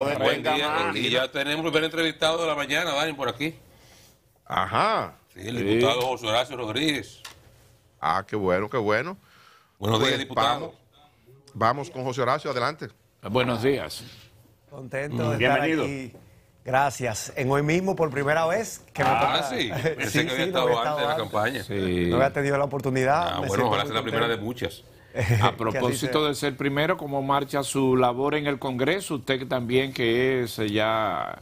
Buen día, y ya tenemos el primer entrevistado de la mañana, vayan por aquí. Ajá. Sí, el diputado José Horacio Rodríguez. Ah, qué bueno, qué bueno. Buenos días, pues, diputado. Vamos, con José Horacio, adelante. Buenos días. Contento mm, de estar aquí. Gracias. En hoy mismo, por primera vez que me Ah, sí. Pensé que había estado, antes de la campaña. No había tenido la oportunidad. Ah, bueno, ojalá sea la primera de muchas. A propósito de ser primero, ¿cómo marcha su labor en el Congreso? Usted también que es eh, ya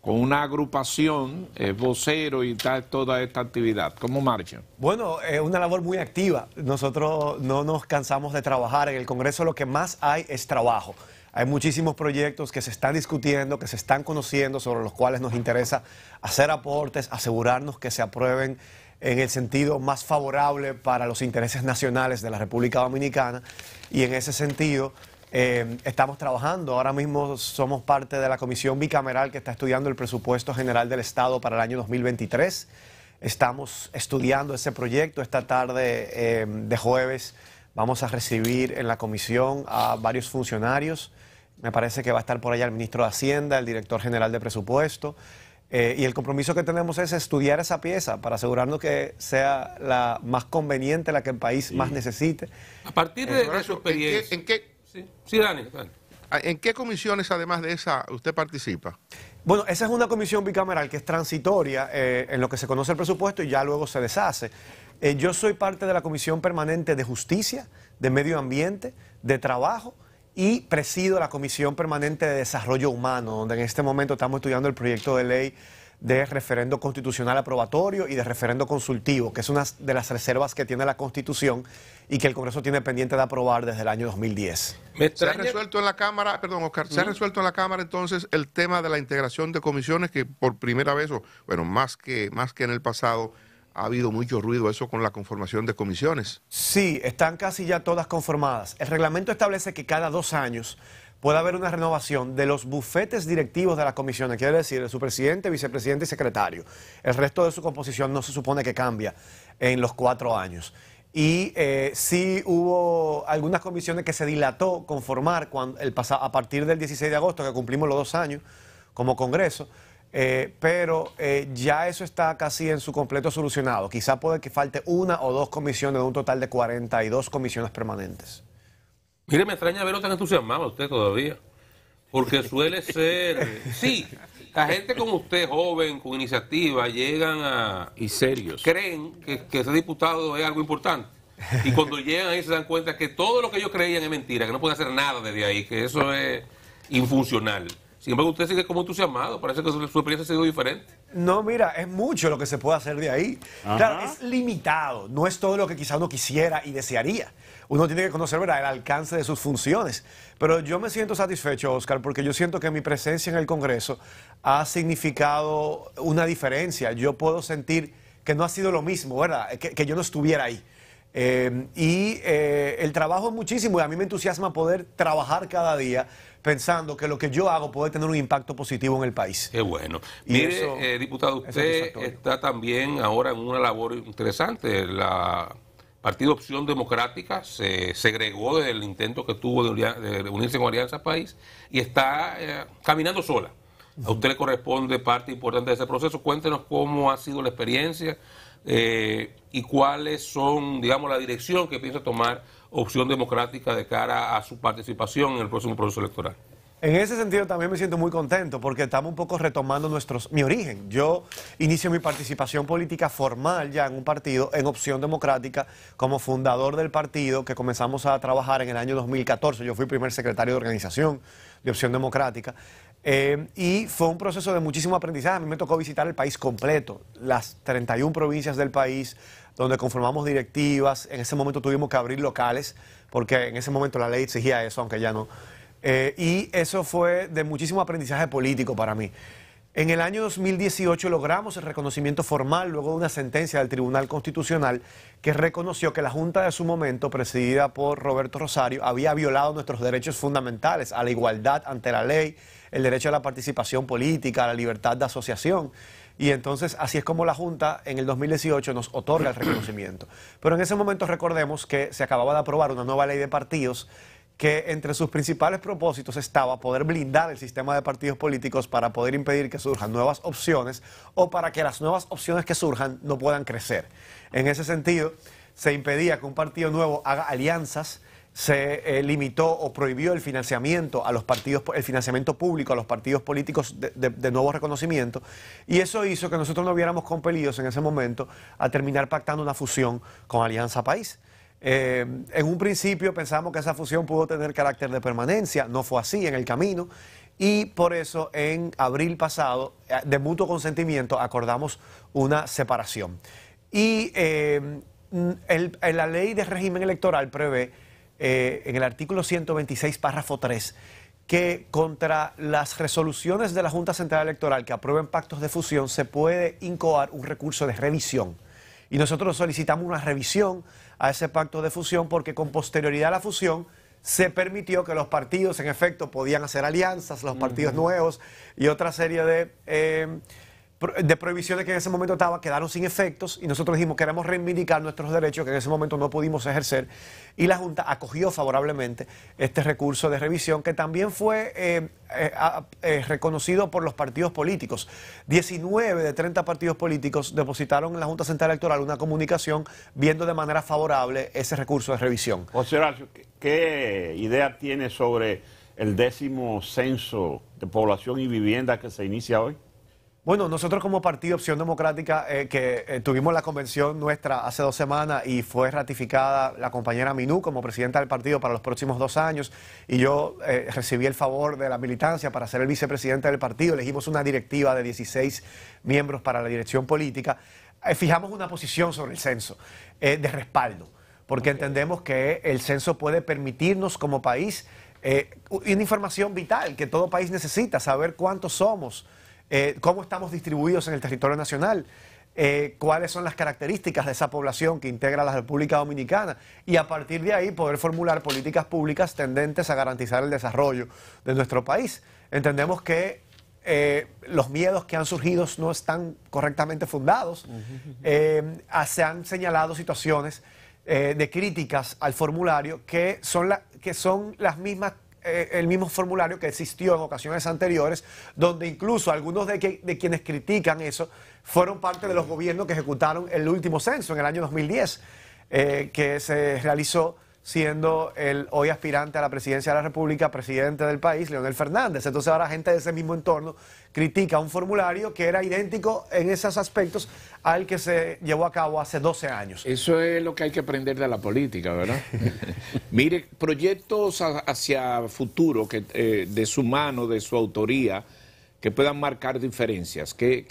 con una agrupación, es vocero y tal, toda esta actividad. ¿Cómo marcha? Bueno, es una labor muy activa. Nosotros no nos cansamos de trabajar. En el Congreso lo que más hay es trabajo. Hay muchísimos proyectos que se están discutiendo, que se están conociendo, sobre los cuales nos interesa hacer aportes, asegurarnos que se aprueben en el sentido más favorable para los intereses nacionales de la República Dominicana y en ese sentido eh, estamos trabajando. Ahora mismo somos parte de la comisión bicameral que está estudiando el presupuesto general del Estado para el año 2023. Estamos estudiando ese proyecto. Esta tarde eh, de jueves vamos a recibir en la comisión a varios funcionarios. Me parece que va a estar por allá el ministro de Hacienda, el director general de presupuesto. Eh, y el compromiso que tenemos es estudiar esa pieza para asegurarnos que sea la más conveniente, la que el país más necesite. A partir de, eh, ¿En qué, sí, ah, ¿En qué comisiones, además de esa, usted participa? Bueno, esa es una comisión bicameral que es transitoria eh, en lo que se conoce el presupuesto y ya luego se deshace. yo soy parte de la Comisión Permanente de Justicia, de Medio Ambiente, de Trabajo y presido la Comisión Permanente de Desarrollo Humano, donde en este momento estamos estudiando el proyecto de ley de referendo constitucional aprobatorio y de referendo consultivo, que es una de las reservas que tiene la Constitución y que el Congreso tiene pendiente de aprobar desde el año 2010. Se ha resuelto en la Cámara, perdón Oscar, se ha resuelto en la Cámara entonces el tema de la integración de comisiones que por primera vez, o bueno, más que, más que en el pasado, ha habido mucho ruido eso con la conformación de comisiones. Sí, están casi ya todas conformadas. El reglamento establece que cada dos años puede haber una renovación de los bufetes directivos de las comisiones, quiere decir, de su presidente, vicepresidente y secretario. El resto de su composición no se supone que cambia en los cuatro años. Y eh, sí hubo algunas comisiones que se dilató conformar cuando el a partir del 16 de agosto, que cumplimos los dos años como Congreso. Eh, pero eh, ya eso está casi en su completo solucionado. Quizá puede que falte una o dos comisiones de un total de 42 comisiones permanentes. Mire, me extraña verlo tan entusiasmado usted todavía, porque suele ser... Sí, la gente como usted, joven, con iniciativa, llegan a... Y serios. Creen que, ese diputado es algo importante. Y cuando llegan ahí se dan cuenta que todo lo que ellos creían es mentira, que no puede hacer nada desde ahí, que eso es infuncional. Sin embargo, usted sigue como entusiasmado. Parece que su, experiencia ha sido diferente. No, mira, es mucho lo que se puede hacer de ahí. Claro, es limitado. No es todo lo que quizá uno quisiera y desearía. Uno tiene que conocer ¿verdad? el alcance de sus funciones. Pero yo me siento satisfecho, Oscar, porque yo siento que mi presencia en el Congreso ha significado una diferencia. Yo puedo sentir que no ha sido lo mismo, ¿verdad? que yo no estuviera ahí. Em, y eh, el trabajo es muchísimo y a mí me entusiasma poder trabajar cada día pensando que lo que yo hago puede tener un impacto positivo en el país. Qué bueno. Mire, eh, diputado, usted está también ahora en una labor interesante. La Partido Opción Democrática se segregó del intento que tuvo de, de unirse con Alianza País y está eh, caminando sola. A usted le corresponde parte importante de ese proceso. Cuéntenos cómo ha sido la experiencia eh, y cuáles son, digamos, la dirección que piensa tomar opción democrática de cara a su participación en el próximo proceso electoral. En ese sentido también me siento muy contento porque estamos un poco retomando nuestros, mi origen. Yo inicio mi participación política formal ya en un partido, en Opción Democrática, como fundador del partido que comenzamos a trabajar en el año 2014. Yo fui primer secretario de organización de Opción Democrática. Eh, y fue un proceso de muchísimo aprendizaje. A mí me tocó visitar el país completo, las 31 provincias del país, donde conformamos directivas. En ese momento tuvimos que abrir locales, porque en ese momento la ley exigía eso, aunque ya no. Eh, y eso fue de muchísimo aprendizaje político para mí. En el año 2018 logramos el reconocimiento formal luego de una sentencia del Tribunal Constitucional que reconoció que la Junta de su momento, presidida por Roberto Rosario, había violado nuestros derechos fundamentales a la igualdad ante la ley, el derecho a la participación política, a la libertad de asociación. Y entonces así es como la Junta en el 2018 nos otorga el reconocimiento. Pero en ese momento recordemos que se acababa de aprobar una nueva ley de partidos que entre sus principales propósitos estaba poder blindar el sistema de partidos políticos para poder impedir que surjan nuevas opciones o para que las nuevas opciones que surjan no puedan crecer. En ese sentido, se impedía que un partido nuevo haga alianzas, se eh, limitó o prohibió el financiamiento a los partidos, el financiamiento público a los partidos políticos de, nuevo reconocimiento, y eso hizo que nosotros no hubiéramos compelidos en ese momento a terminar pactando una fusión con Alianza País. Eh, en un principio pensamos que esa fusión pudo tener carácter de permanencia, no fue así en el camino y por eso en abril pasado, eh, de mutuo consentimiento, acordamos una separación. Y eh, la ley de régimen electoral prevé en el artículo 126, párrafo 3, que contra las resoluciones de la Junta Central Electoral que aprueben pactos de fusión se puede incoar un recurso de revisión. Y nosotros solicitamos una revisión a ese pacto de fusión porque con posterioridad a la fusión se permitió que los partidos, en efecto, podían hacer alianzas, los partidos nuevos y otra serie de eh, de prohibiciones que en ese momento estaba quedaron sin efectos y nosotros dijimos queremos reivindicar nuestros derechos que en ese momento no pudimos ejercer y la Junta acogió favorablemente este recurso de revisión que también fue eh, eh, eh, reconocido por los partidos políticos. 19 de 30 partidos políticos depositaron en la Junta Central Electoral una comunicación viendo de manera favorable ese recurso de revisión. José Horacio, ¿qué idea tiene sobre el décimo censo de población y vivienda que se inicia hoy? Bueno, nosotros como Partido Opción Democrática, eh, que eh, tuvimos la convención nuestra hace dos semanas y fue ratificada la compañera Minú como presidenta del partido para los próximos dos años, y yo eh, recibí el favor de la militancia para ser el vicepresidente del partido, elegimos una directiva de 16 miembros para la dirección política, fijamos una posición sobre el censo de respaldo, porque entendemos que el censo puede permitirnos como país una información vital que todo país necesita, saber cuántos somos eh, cómo estamos distribuidos en el territorio nacional, eh, cuáles son las características de esa población que integra la República Dominicana y a partir de ahí poder formular políticas públicas tendentes a garantizar el desarrollo de nuestro país. Entendemos que eh, los miedos que han surgido no están correctamente fundados. Ah, se han señalado situaciones de críticas al formulario que son, que son las mismas eh, el mismo formulario que existió en ocasiones anteriores, donde incluso algunos de, quienes critican eso fueron parte de los gobiernos que ejecutaron el último censo en el año 2010, eh, que se realizó siendo el hoy aspirante a la presidencia de la República, presidente del país, Leonel Fernández. Entonces ahora gente de ese mismo entorno critica un formulario que era idéntico en esos aspectos al que se llevó a cabo hace 12 años. Eso es lo que hay que aprender de la política, ¿verdad? Mire, proyectos hacia futuro que, eh, de su mano, de su autoría que puedan marcar diferencias? ¿Qué,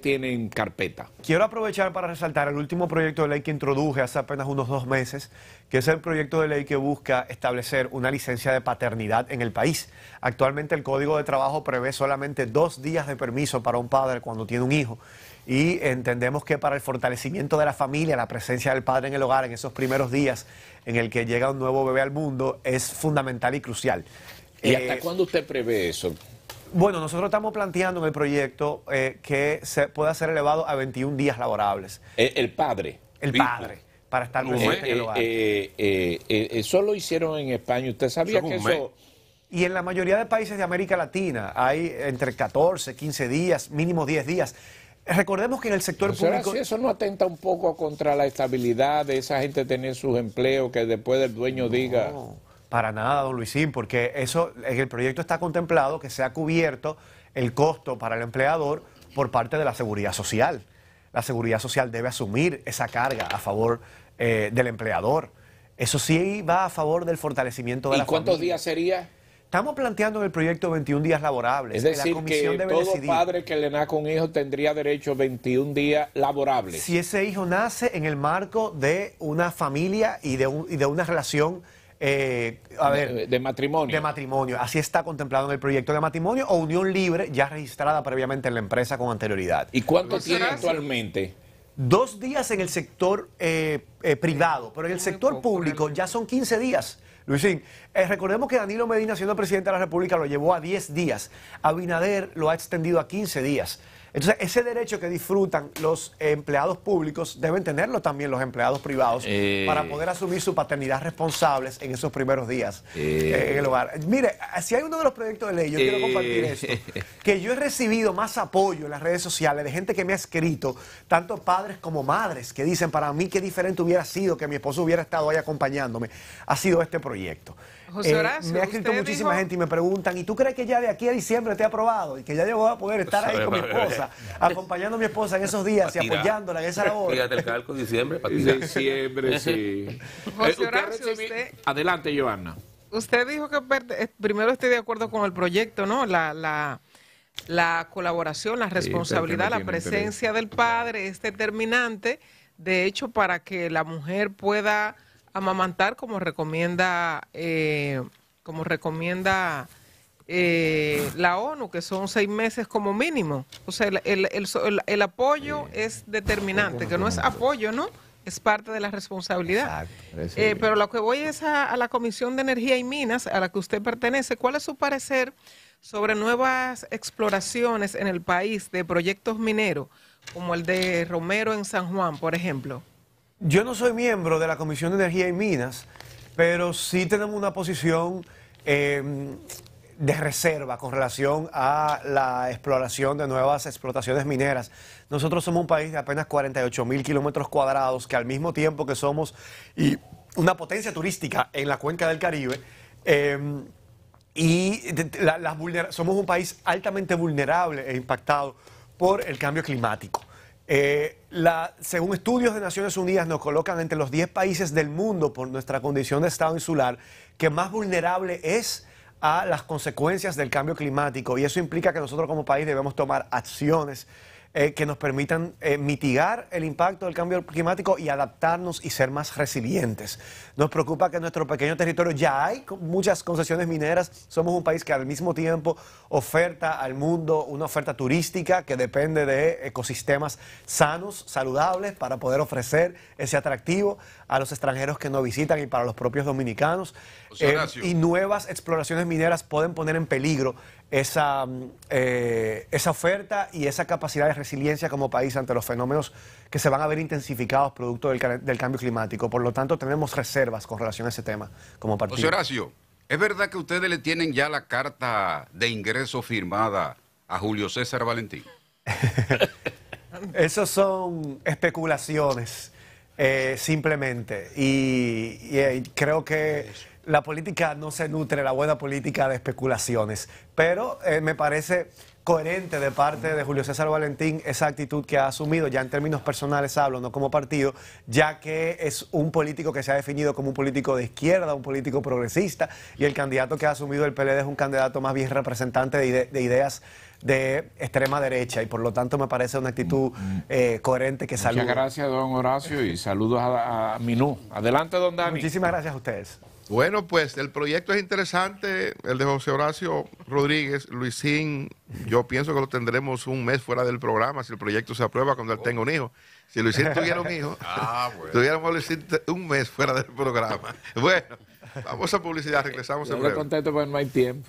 tienen carpeta? Quiero aprovechar para resaltar el último proyecto de ley que introduje hace apenas unos dos meses, que es el proyecto de ley que busca establecer una licencia de paternidad en el país. Actualmente el Código de Trabajo prevé solamente dos días de permiso para un padre cuando tiene un hijo y entendemos que para el fortalecimiento de la familia, la presencia del padre en el hogar en esos primeros días en el que llega un nuevo bebé al mundo es fundamental y crucial. ¿Y hasta eh, cuándo usted prevé eso? Bueno, nosotros estamos planteando en el proyecto eh, que se pueda ser elevado a 21 días laborables. Eh, el, padre. El padre para estar eh, presente en el hogar. eso lo hicieron en España. ¿Usted sabía que eso...? Y en la mayoría de países de América Latina hay entre 14, 15 días, mínimo 10 días. Recordemos que en el sector público... eso no atenta un poco contra la estabilidad de esa gente tener sus empleos, que después el dueño diga... Para nada, don Luisín, porque eso en el proyecto está contemplado que sea cubierto el costo para el empleador por parte de la seguridad social. La seguridad social debe asumir esa carga a favor eh, del empleador. Eso sí va a favor del fortalecimiento de la familia. ¿Y cuántos días sería? Estamos planteando en el proyecto 21 días laborables. Es decir, que todo padre que le nace un hijo tendría derecho a 21 días laborables. Si ese hijo nace en el marco de una familia y de, y de una relación eh, de, matrimonio. De matrimonio. Así está contemplado en el proyecto de matrimonio o unión libre ya registrada previamente en la empresa con anterioridad. ¿Y cuánto tiene actualmente? Dos días en el sector eh, eh, privado, pero en el sector público ya son 15 días. Luisín, recordemos que Danilo Medina, siendo presidente de la República, lo llevó a 10 días. Abinader lo ha extendido a 15 días. Entonces, ese derecho que disfrutan los empleados públicos deben tenerlo también los empleados privados eh. para poder asumir su paternidad responsables en esos primeros días eh. Eh, en el hogar. Mire, si hay uno de los proyectos de ley, yo quiero compartir esto, que yo he recibido más apoyo en las redes sociales de gente que me ha escrito, tanto padres como madres, que dicen, para mí qué diferente hubiera sido que mi esposo hubiera estado ahí acompañándome, ha sido este proyecto. José me ha escrito muchísima gente y me preguntan, ¿y tú crees que ya de aquí a diciembre te ha aprobado y que ya llegó a poder estar ahí con mi esposo? Eh, acompañando a mi esposa en esos días y apoyándola en esa labor. diciembre, sí. Eh, Adelante, joana Usted dijo que eh, primero estoy de acuerdo con el proyecto, ¿no? La, la, colaboración, la responsabilidad, la presencia del padre es determinante, de hecho, para que la mujer pueda amamantar como recomienda, como recomienda eh, la ONU, que son seis meses como mínimo. O sea, el, apoyo es determinante, que no es apoyo, ¿no? Es parte de la responsabilidad. Eh, pero lo que voy es a, la Comisión de Energía y Minas, a la que usted pertenece. ¿Cuál es su parecer sobre nuevas exploraciones en el país de proyectos mineros, como el de Romero en San Juan, por ejemplo? Yo no soy miembro de la Comisión de Energía y Minas, pero sí tenemos una posición eh, de reserva con relación a la exploración de nuevas explotaciones mineras. Nosotros somos un país de apenas 48 mil kilómetros cuadrados, que al mismo tiempo que somos y una potencia turística en la cuenca del Caribe, em, y somos un país altamente vulnerable e impactado por el cambio climático. Eh, según estudios de Naciones Unidas, nos colocan entre los 10 países del mundo por nuestra condición de estado insular que más vulnerable es a las consecuencias del cambio climático y eso implica que nosotros como país debemos tomar acciones eh, que nos permitan eh, mitigar el impacto del cambio climático y adaptarnos y ser más resilientes. Nos preocupa que en nuestro pequeño territorio ya hay muchas concesiones mineras. Somos un país que al mismo tiempo oferta al mundo una oferta turística que depende de ecosistemas sanos, saludables, para poder ofrecer ese atractivo a los extranjeros que nos visitan y para los propios dominicanos. Eh, y nuevas exploraciones mineras pueden poner en peligro esa, mm, eh, esa oferta y esa capacidad de resiliencia como país ante los fenómenos que se van a ver intensificados producto del, cambio climático. Por lo tanto, tenemos reservas con relación a ese tema como partido. Horacio, ¿es verdad que ustedes le tienen ya la carta de ingreso firmada a Julio César Valentín? Esas son especulaciones, eh, simplemente. y eh, creo que la política no se nutre, la buena política de especulaciones, pero eh, me parece coherente de parte de Julio César Valentín esa actitud que ha asumido, ya en términos personales hablo, no como partido, ya que es un político que se ha definido como un político de izquierda, un político progresista, y el candidato que ha asumido el PLD es un candidato más bien representante de ideas de extrema derecha y por lo tanto me parece una actitud mm, mm. Eh, coherente que saluda. Muchas gracias, don Horacio, y saludos a, Minú. Adelante, don Dani. Muchísimas gracias a ustedes. Bueno, pues el proyecto es interesante, el de José Horacio Rodríguez, Luisín, yo pienso que lo tendremos un mes fuera del programa si el proyecto se aprueba cuando él tenga un hijo. Si Luisín tuviera un hijo, ah, tuviéramos un mes fuera del programa. Bueno, vamos a publicidad, regresamos yo en contento porque no hay tiempo.